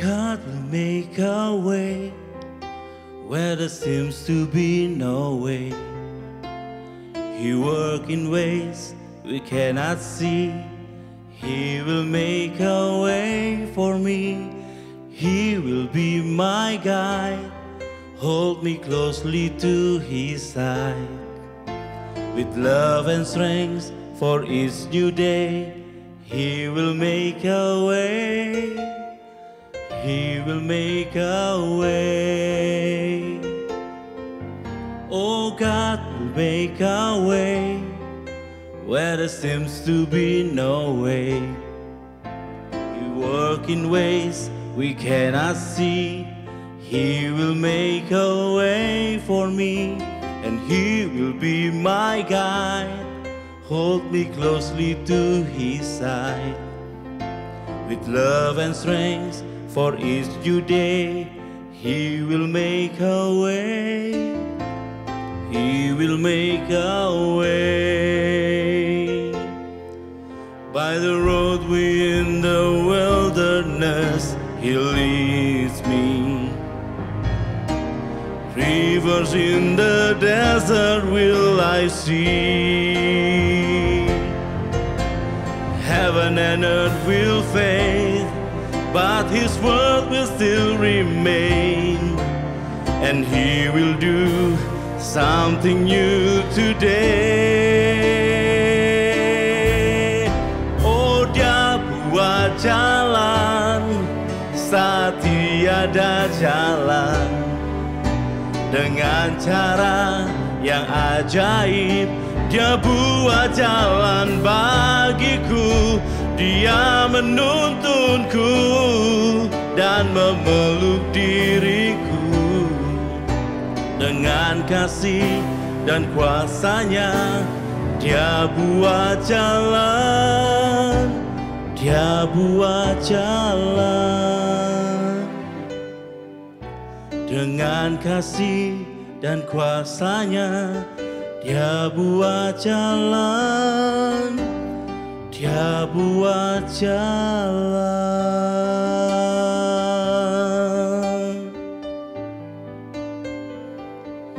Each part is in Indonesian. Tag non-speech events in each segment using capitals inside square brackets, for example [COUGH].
God will make a way where there seems to be no way. He works in ways we cannot see. He will make a way for me. He will be my guide. Hold me closely to his side. With love and strength for each new day, he will make a way. He will make a way. Oh, God will make a way where there seems to be no way. He work in ways we cannot see. He will make a way for me, and He will be my guide. Hold me closely to His side with love and strength for each new day He will make a way He will make a way By the road we in the wilderness He leads me Rivers in the desert will I see Heaven and earth will fade but his word will still remain. And he will do something new today. Oh, dia buat jalan saat tiada jalan dengan cara yang ajaib. Dia buat jalan baru dia menuntunku dan memeluk diriku Dengan kasih dan kuasanya Dia buat jalan Dia buat jalan Dengan kasih dan kuasanya Dia buat jalan dia buat jalan hmm.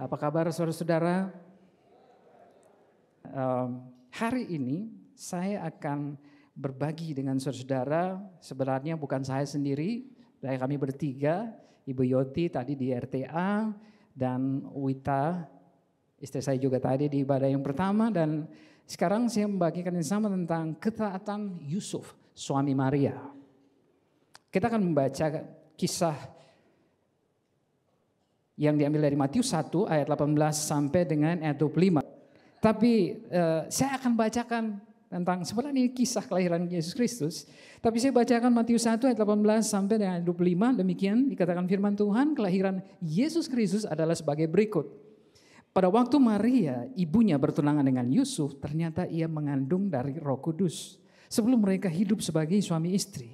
Apa kabar saudara-saudara? Um, hari ini saya akan berbagi dengan saudara-saudara. Sebenarnya bukan saya sendiri, saya kami bertiga, Ibu Yoti tadi di RTA, dan Wita istri saya juga tadi di ibadah yang pertama dan sekarang saya membagikan yang sama tentang ketaatan Yusuf suami Maria. Kita akan membaca kisah yang diambil dari Matius 1 ayat 18 sampai dengan ayat 25. Tapi eh, saya akan bacakan tentang sebenarnya ini kisah kelahiran Yesus Kristus. Tapi saya bacakan Matius 1 ayat 18 sampai dengan 25 demikian dikatakan firman Tuhan kelahiran Yesus Kristus adalah sebagai berikut. Pada waktu Maria ibunya bertunangan dengan Yusuf ternyata ia mengandung dari Roh Kudus sebelum mereka hidup sebagai suami istri.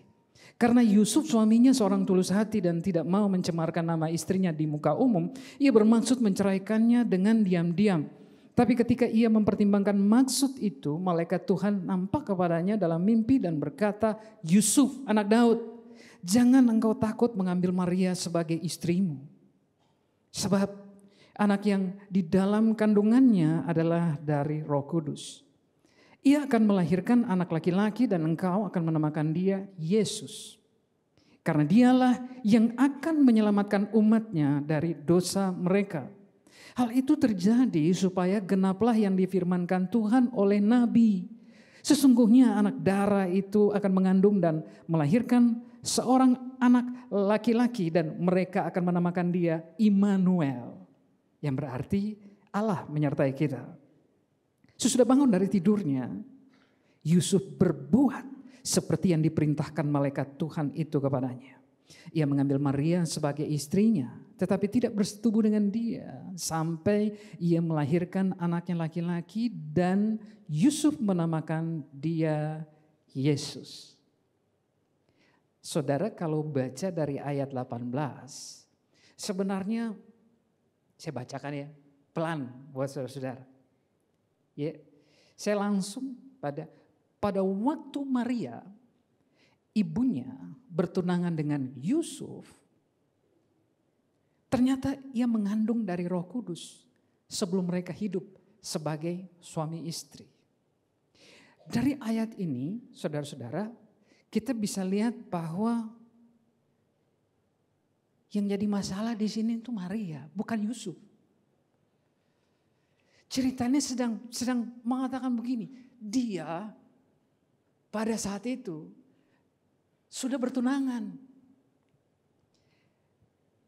Karena Yusuf suaminya seorang tulus hati dan tidak mau mencemarkan nama istrinya di muka umum, ia bermaksud menceraikannya dengan diam-diam. Tapi ketika ia mempertimbangkan maksud itu, malaikat Tuhan nampak kepadanya dalam mimpi dan berkata, Yusuf anak Daud, jangan engkau takut mengambil Maria sebagai istrimu. Sebab anak yang di dalam kandungannya adalah dari roh kudus. Ia akan melahirkan anak laki-laki dan engkau akan menamakan dia Yesus. Karena dialah yang akan menyelamatkan umatnya dari dosa mereka.' Hal itu terjadi supaya genaplah yang difirmankan Tuhan oleh nabi. Sesungguhnya anak darah itu akan mengandung dan melahirkan seorang anak laki-laki dan mereka akan menamakan dia Immanuel. Yang berarti Allah menyertai kita. Sesudah bangun dari tidurnya, Yusuf berbuat seperti yang diperintahkan malaikat Tuhan itu kepadanya. Ia mengambil Maria sebagai istrinya, tetapi tidak bersetubuh dengan dia sampai ia melahirkan anaknya laki-laki dan Yusuf menamakan dia Yesus. Saudara kalau baca dari ayat 18, sebenarnya saya bacakan ya, pelan buat saudara-saudara. Ya, saya langsung pada pada waktu Maria ibunya bertunangan dengan Yusuf, ternyata ia mengandung dari Roh Kudus sebelum mereka hidup sebagai suami istri. Dari ayat ini, saudara-saudara, kita bisa lihat bahwa yang jadi masalah di sini itu Maria, bukan Yusuf. Ceritanya sedang sedang mengatakan begini, dia pada saat itu sudah bertunangan.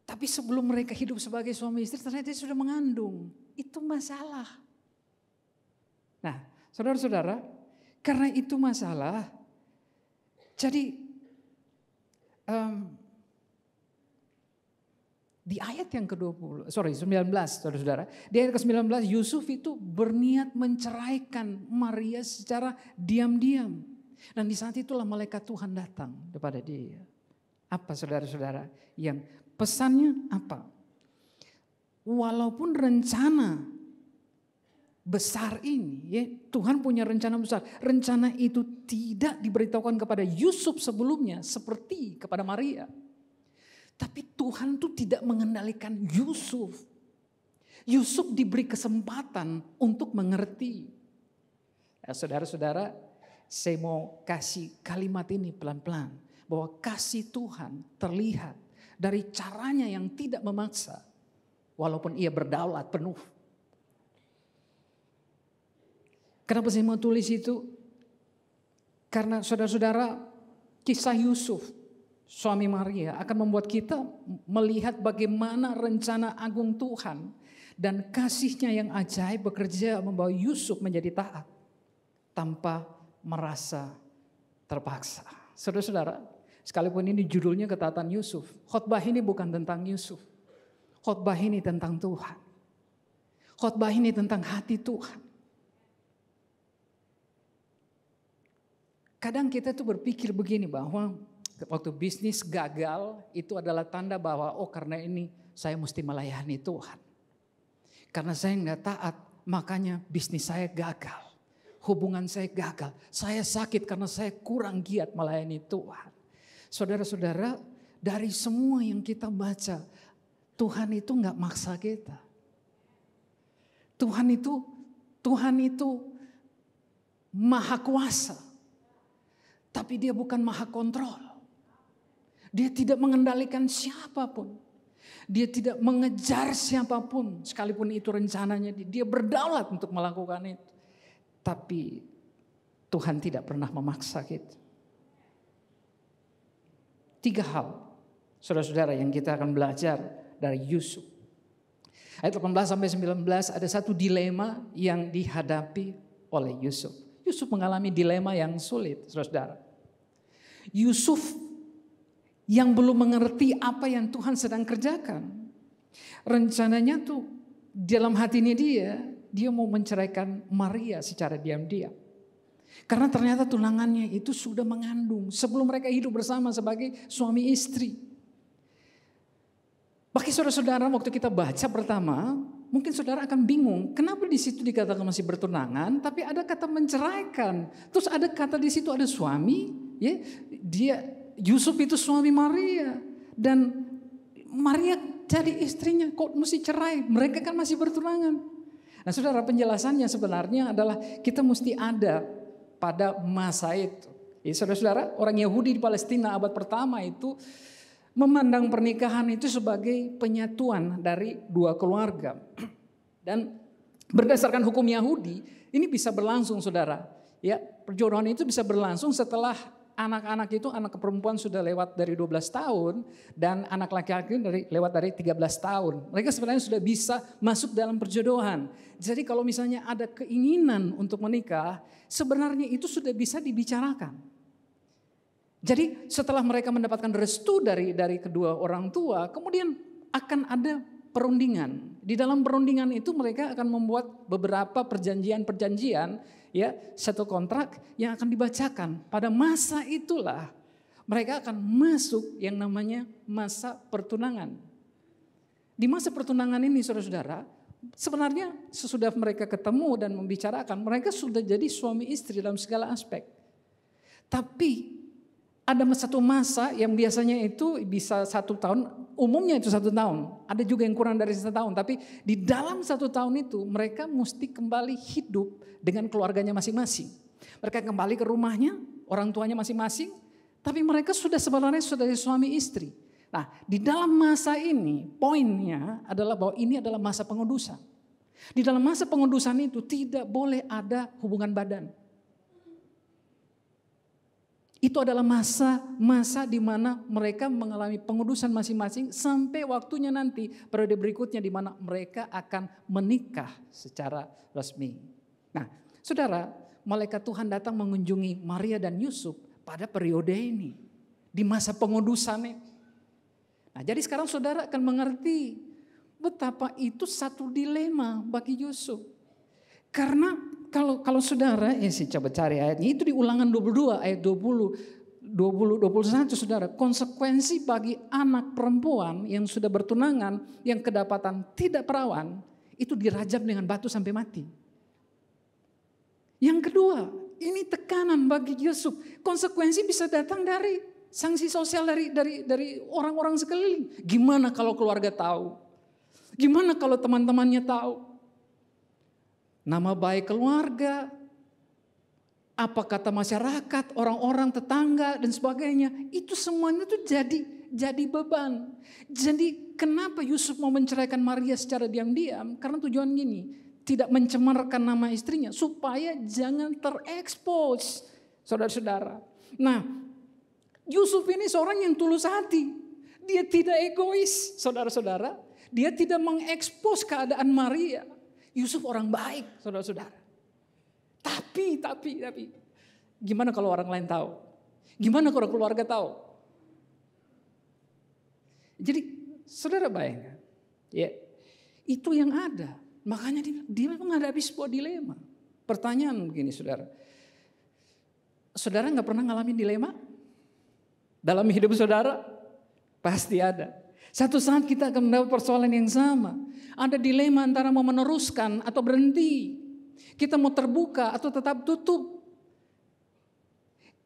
Tapi sebelum mereka hidup sebagai suami istri ternyata dia sudah mengandung. Itu masalah. Nah saudara-saudara karena itu masalah. Jadi um, di ayat yang ke-20, sorry 19 saudara-saudara. Di ayat ke-19 Yusuf itu berniat menceraikan Maria secara diam-diam. Dan di saat itulah malaikat Tuhan datang kepada dia. Apa saudara-saudara yang pesannya apa? Walaupun rencana besar ini, ya, Tuhan punya rencana besar. Rencana itu tidak diberitahukan kepada Yusuf sebelumnya seperti kepada Maria. Tapi Tuhan itu tidak mengendalikan Yusuf. Yusuf diberi kesempatan untuk mengerti. Nah, saudara-saudara, ya, saya mau kasih kalimat ini pelan-pelan. Bahwa kasih Tuhan terlihat dari caranya yang tidak memaksa. Walaupun ia berdaulat penuh. Kenapa saya mau tulis itu? Karena saudara-saudara kisah Yusuf suami Maria akan membuat kita melihat bagaimana rencana agung Tuhan dan kasihnya yang ajaib bekerja membawa Yusuf menjadi taat tanpa merasa terpaksa. Saudara-saudara, sekalipun ini judulnya ketatan Yusuf, khotbah ini bukan tentang Yusuf. Khotbah ini tentang Tuhan. Khotbah ini tentang hati Tuhan. Kadang kita tuh berpikir begini bahwa waktu bisnis gagal itu adalah tanda bahwa oh karena ini saya mesti melayani Tuhan. Karena saya nggak taat makanya bisnis saya gagal hubungan saya gagal, saya sakit karena saya kurang giat melayani Tuhan. Saudara-saudara, dari semua yang kita baca, Tuhan itu nggak maksa kita. Tuhan itu, Tuhan itu maha kuasa. Tapi dia bukan maha kontrol. Dia tidak mengendalikan siapapun. Dia tidak mengejar siapapun sekalipun itu rencananya. Dia berdaulat untuk melakukan itu. Tapi Tuhan tidak pernah memaksa kita. Gitu. Tiga hal, saudara-saudara, yang kita akan belajar dari Yusuf. Ayat 18 sampai 19 ada satu dilema yang dihadapi oleh Yusuf. Yusuf mengalami dilema yang sulit, saudara-saudara. Yusuf yang belum mengerti apa yang Tuhan sedang kerjakan. Rencananya tuh dalam hatinya dia dia mau menceraikan Maria secara diam-diam. Karena ternyata tunangannya itu sudah mengandung sebelum mereka hidup bersama sebagai suami istri. Bagi saudara-saudara waktu kita baca pertama, mungkin saudara akan bingung, kenapa di situ dikatakan masih bertunangan, tapi ada kata menceraikan. Terus ada kata di situ ada suami, ya, dia Yusuf itu suami Maria dan Maria jadi istrinya kok mesti cerai? Mereka kan masih bertunangan. Nah saudara penjelasannya sebenarnya adalah kita mesti ada pada masa itu. Ya, saudara-saudara orang Yahudi di Palestina abad pertama itu memandang pernikahan itu sebagai penyatuan dari dua keluarga. Dan berdasarkan hukum Yahudi ini bisa berlangsung saudara. Ya, perjodohan itu bisa berlangsung setelah anak-anak itu anak perempuan sudah lewat dari 12 tahun dan anak laki-laki dari lewat dari 13 tahun. Mereka sebenarnya sudah bisa masuk dalam perjodohan. Jadi kalau misalnya ada keinginan untuk menikah, sebenarnya itu sudah bisa dibicarakan. Jadi setelah mereka mendapatkan restu dari dari kedua orang tua, kemudian akan ada perundingan. Di dalam perundingan itu mereka akan membuat beberapa perjanjian-perjanjian ya satu kontrak yang akan dibacakan. Pada masa itulah mereka akan masuk yang namanya masa pertunangan. Di masa pertunangan ini saudara-saudara, sebenarnya sesudah mereka ketemu dan membicarakan, mereka sudah jadi suami istri dalam segala aspek. Tapi ada satu masa yang biasanya itu bisa satu tahun, umumnya itu satu tahun. Ada juga yang kurang dari satu tahun, tapi di dalam satu tahun itu mereka mesti kembali hidup dengan keluarganya masing-masing. Mereka kembali ke rumahnya, orang tuanya masing-masing, tapi mereka sudah sebenarnya sudah suami istri. Nah, di dalam masa ini poinnya adalah bahwa ini adalah masa pengudusan. Di dalam masa pengudusan itu tidak boleh ada hubungan badan. Itu adalah masa-masa di mana mereka mengalami pengudusan masing-masing sampai waktunya nanti periode berikutnya di mana mereka akan menikah secara resmi. Nah, Saudara, malaikat Tuhan datang mengunjungi Maria dan Yusuf pada periode ini di masa pengudusan Nah, jadi sekarang Saudara akan mengerti betapa itu satu dilema bagi Yusuf. Karena kalau kalau saudara ya sih coba cari ayatnya itu di ulangan 22 ayat 20 20 21 Saudara, konsekuensi bagi anak perempuan yang sudah bertunangan yang kedapatan tidak perawan itu dirajam dengan batu sampai mati. Yang kedua, ini tekanan bagi Yusuf. Konsekuensi bisa datang dari sanksi sosial dari dari dari orang-orang sekeliling. Gimana kalau keluarga tahu? Gimana kalau teman-temannya tahu? nama baik keluarga, apa kata masyarakat, orang-orang tetangga dan sebagainya. Itu semuanya itu jadi jadi beban. Jadi kenapa Yusuf mau menceraikan Maria secara diam-diam? Karena tujuan gini, tidak mencemarkan nama istrinya supaya jangan terekspos. Saudara-saudara. Nah, Yusuf ini seorang yang tulus hati. Dia tidak egois, saudara-saudara. Dia tidak mengekspos keadaan Maria Yusuf orang baik, saudara-saudara. Tapi, tapi, tapi. Gimana kalau orang lain tahu? Gimana kalau keluarga tahu? Jadi, saudara bayangkan. Ya, itu yang ada. Makanya dia, dia menghadapi sebuah dilema. Pertanyaan begini, saudara. Saudara nggak pernah ngalamin dilema? Dalam hidup saudara? Pasti ada. Satu saat kita akan mendapat persoalan yang sama. Ada dilema antara mau meneruskan atau berhenti. Kita mau terbuka atau tetap tutup.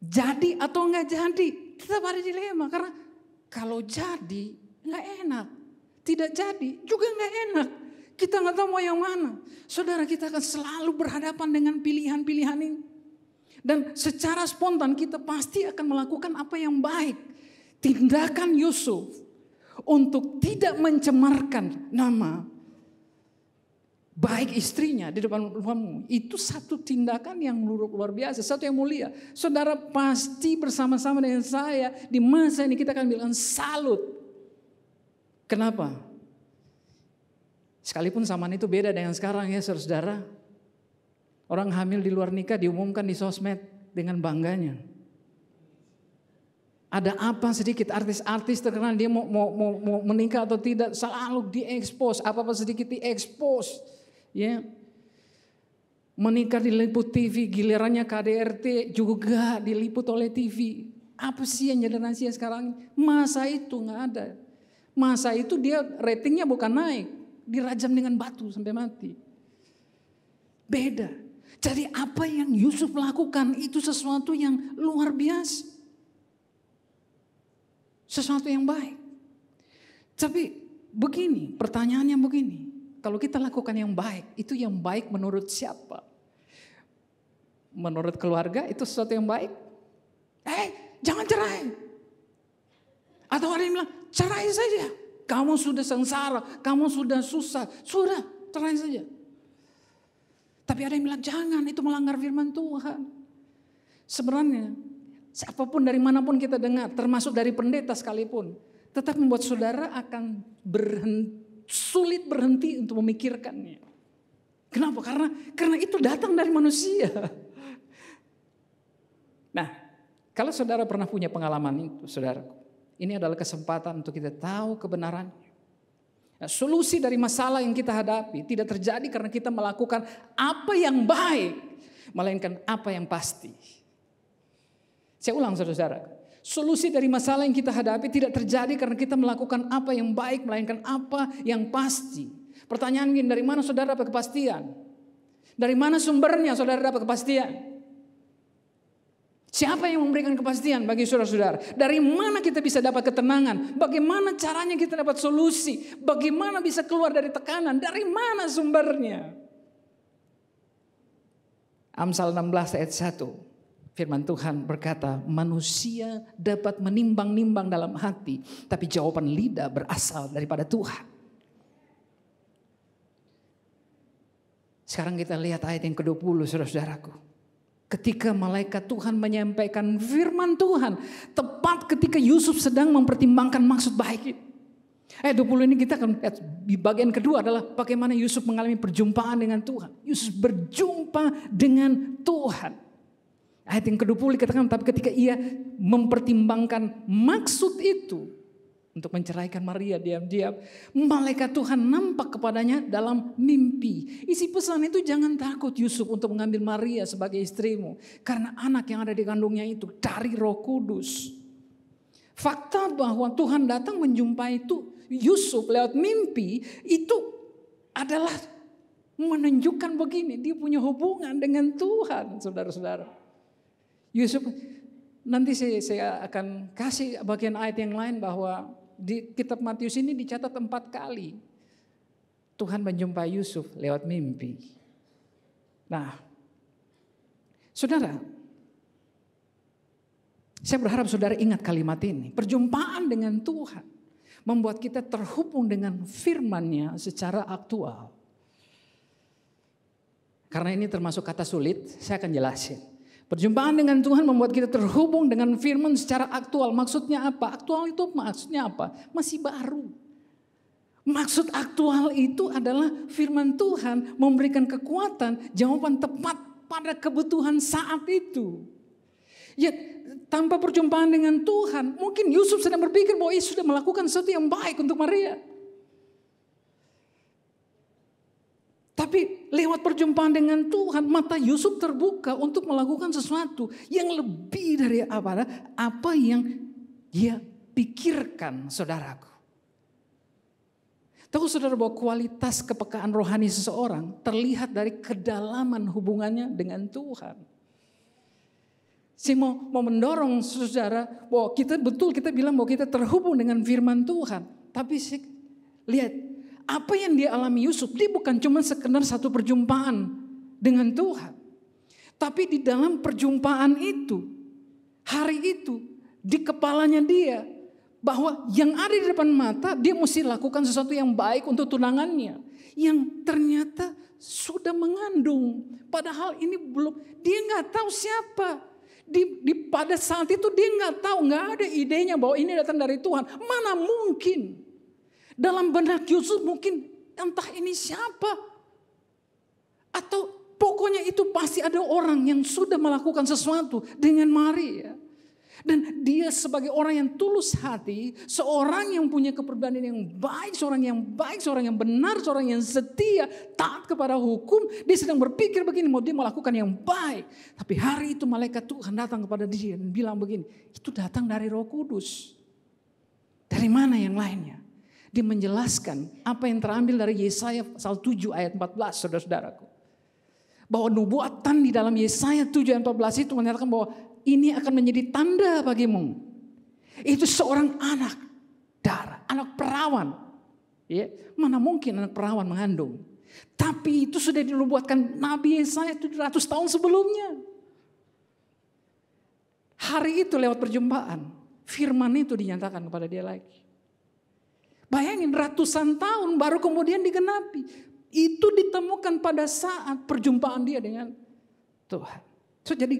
Jadi atau nggak jadi, Kita ada dilema. Karena kalau jadi, nggak enak. Tidak jadi, juga nggak enak. Kita nggak tahu mau yang mana. Saudara kita akan selalu berhadapan dengan pilihan-pilihan ini. Dan secara spontan kita pasti akan melakukan apa yang baik. Tindakan Yusuf untuk tidak mencemarkan nama baik istrinya di depan rumahmu. Itu satu tindakan yang luar biasa, satu yang mulia. Saudara pasti bersama-sama dengan saya di masa ini kita akan bilang salut. Kenapa? Sekalipun zaman itu beda dengan sekarang ya saudara Orang hamil di luar nikah diumumkan di sosmed dengan bangganya ada apa sedikit artis-artis terkenal dia mau, mau, mau, mau meninggal atau tidak selalu diekspos apa-apa sedikit diekspos ya menikah diliput TV gilirannya KDRT juga diliput oleh TV apa sih yang jadi rahasia sekarang masa itu nggak ada masa itu dia ratingnya bukan naik dirajam dengan batu sampai mati beda jadi apa yang Yusuf lakukan itu sesuatu yang luar biasa sesuatu yang baik. Tapi begini, pertanyaannya begini. Kalau kita lakukan yang baik, itu yang baik menurut siapa? Menurut keluarga itu sesuatu yang baik? Eh, jangan cerai. Atau ada yang bilang, cerai saja. Kamu sudah sengsara, kamu sudah susah. Sudah, cerai saja. Tapi ada yang bilang, jangan itu melanggar firman Tuhan. Sebenarnya Siapapun dari manapun kita dengar, termasuk dari pendeta sekalipun, tetap membuat saudara akan berhenti, sulit berhenti untuk memikirkannya. Kenapa? Karena karena itu datang dari manusia. [LAUGHS] Nah, kalau saudara pernah punya pengalaman itu, saudara, ini adalah kesempatan untuk kita tahu kebenarannya. Nah, solusi dari masalah yang kita hadapi tidak terjadi karena kita melakukan apa yang baik, melainkan apa yang pasti. Saya ulang saudara-saudara. Solusi dari masalah yang kita hadapi tidak terjadi karena kita melakukan apa yang baik, melainkan apa yang pasti. Pertanyaan ini dari mana saudara dapat kepastian? Dari mana sumbernya saudara dapat kepastian? Siapa yang memberikan kepastian bagi saudara-saudara? Dari mana kita bisa dapat ketenangan? Bagaimana caranya kita dapat solusi? Bagaimana bisa keluar dari tekanan? Dari mana sumbernya? Amsal 16 ayat 1. Firman Tuhan berkata, manusia dapat menimbang-nimbang dalam hati, tapi jawaban lidah berasal daripada Tuhan. Sekarang kita lihat ayat yang ke-20, saudara-saudaraku. Ketika malaikat Tuhan menyampaikan firman Tuhan, tepat ketika Yusuf sedang mempertimbangkan maksud baik Ayat 20 ini kita akan lihat di bagian kedua adalah bagaimana Yusuf mengalami perjumpaan dengan Tuhan. Yusuf berjumpa dengan Tuhan. Ayat yang ke-20 dikatakan, tapi ketika ia mempertimbangkan maksud itu untuk menceraikan Maria diam-diam, malaikat Tuhan nampak kepadanya dalam mimpi. Isi pesan itu jangan takut Yusuf untuk mengambil Maria sebagai istrimu. Karena anak yang ada di kandungnya itu dari roh kudus. Fakta bahwa Tuhan datang menjumpai itu Yusuf lewat mimpi itu adalah menunjukkan begini. Dia punya hubungan dengan Tuhan saudara-saudara. Yusuf nanti saya, akan kasih bagian ayat yang lain bahwa di kitab Matius ini dicatat empat kali Tuhan menjumpai Yusuf lewat mimpi. Nah, saudara, saya berharap saudara ingat kalimat ini. Perjumpaan dengan Tuhan membuat kita terhubung dengan firmannya secara aktual. Karena ini termasuk kata sulit, saya akan jelasin. Perjumpaan dengan Tuhan membuat kita terhubung dengan firman secara aktual. Maksudnya apa? Aktual itu maksudnya apa? Masih baru. Maksud aktual itu adalah firman Tuhan memberikan kekuatan, jawaban tepat pada kebutuhan saat itu. Ya, tanpa perjumpaan dengan Tuhan, mungkin Yusuf sedang berpikir bahwa Yesus sudah melakukan sesuatu yang baik untuk Maria. Tapi lewat perjumpaan dengan Tuhan, mata Yusuf terbuka untuk melakukan sesuatu yang lebih dari apa apa yang dia pikirkan, saudaraku. Tahu saudara bahwa kualitas kepekaan rohani seseorang terlihat dari kedalaman hubungannya dengan Tuhan. Saya mau, mau mendorong saudara bahwa kita betul kita bilang bahwa kita terhubung dengan firman Tuhan. Tapi sih lihat apa yang dialami Yusuf, dia bukan cuma sekedar satu perjumpaan dengan Tuhan. Tapi di dalam perjumpaan itu, hari itu, di kepalanya dia, bahwa yang ada di depan mata, dia mesti lakukan sesuatu yang baik untuk tunangannya. Yang ternyata sudah mengandung. Padahal ini belum, dia nggak tahu siapa. Di, di, pada saat itu dia nggak tahu, nggak ada idenya bahwa ini datang dari Tuhan. Mana mungkin? Dalam benak Yusuf mungkin entah ini siapa. Atau pokoknya itu pasti ada orang yang sudah melakukan sesuatu dengan Maria. Ya. Dan dia sebagai orang yang tulus hati, seorang yang punya keperbanian yang baik, seorang yang baik, seorang yang benar, seorang yang setia, taat kepada hukum. Dia sedang berpikir begini, mau dia melakukan yang baik. Tapi hari itu malaikat Tuhan datang kepada dia dan bilang begini, itu datang dari roh kudus. Dari mana yang lainnya? Dia menjelaskan apa yang terambil dari Yesaya pasal 7 ayat 14 saudara-saudaraku. Bahwa nubuatan di dalam Yesaya 7 ayat 14 itu menyatakan bahwa ini akan menjadi tanda bagimu. Itu seorang anak darah, anak perawan. Ya, mana mungkin anak perawan mengandung. Tapi itu sudah dinubuatkan Nabi Yesaya 700 tahun sebelumnya. Hari itu lewat perjumpaan, firman itu dinyatakan kepada dia lagi. Bayangin ratusan tahun baru kemudian digenapi. Itu ditemukan pada saat perjumpaan dia dengan Tuhan. So, jadi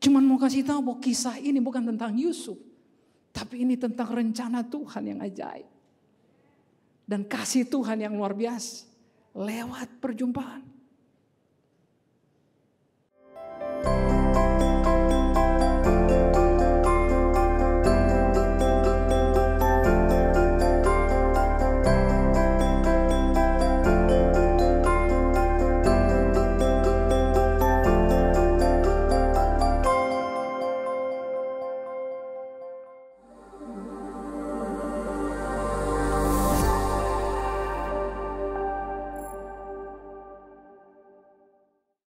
cuman mau kasih tahu bahwa kisah ini bukan tentang Yusuf. Tapi ini tentang rencana Tuhan yang ajaib. Dan kasih Tuhan yang luar biasa. Lewat perjumpaan.